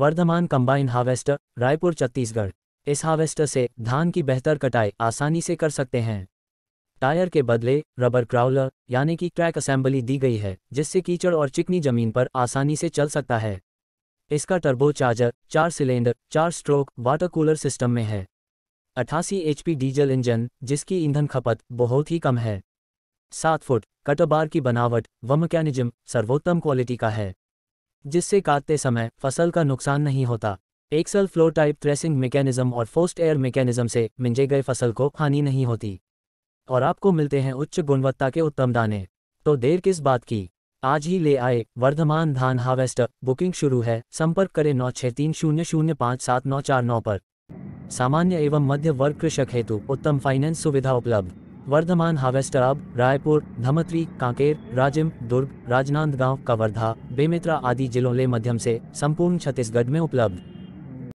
Varthaman combine harvester Raipur Chhattisgarh इस harvester से धान की बेहतर कटाई आसानी से कर सकते हैं टायर के बदले रबर क्राउलर यानी कि ट्रैक असेंबली दी गई है जिससे कीचड़ और चिकनी जमीन पर आसानी से चल सकता है इसका टर्बो चार्जर चार सिलेंडर चार स्ट्रोक वाटर कूलर सिस्टम में है अठासी एच डीजल इंजन जिसकी ईंधन खपत बहुत ही कम है सात फुट कटबार की बनावट व मैकेनिज्म सर्वोत्तम क्वालिटी का है जिससे काटते समय फसल का नुकसान नहीं होता axle floor type threshing mechanism और फोस्ट एयर मैकेनिज्म से मिंजे गए फसल को हानि नहीं होती और आपको मिलते हैं उच्च गुणवत्ता के उत्तम दाने तो देर किस बात की आज ही ले आए वर्धमान धान हार्वेस्टर बुकिंग शुरू है संपर्क करें नौ छः तीन शून्य शून्य पाँच सात नौ चार नौ पर सामान्य एवं मध्य वर्ग कृषक हेतु उत्तम फाइनेंस सुविधा उपलब्ध वर्धमान हावेस्टराब रायपुर धमतरी कांकेर राजिम दुर्ग राजनांदगांव कवर्धा बेमेत्रा आदि जिलों ले मध्यम से संपूर्ण छत्तीसगढ़ में उपलब्ध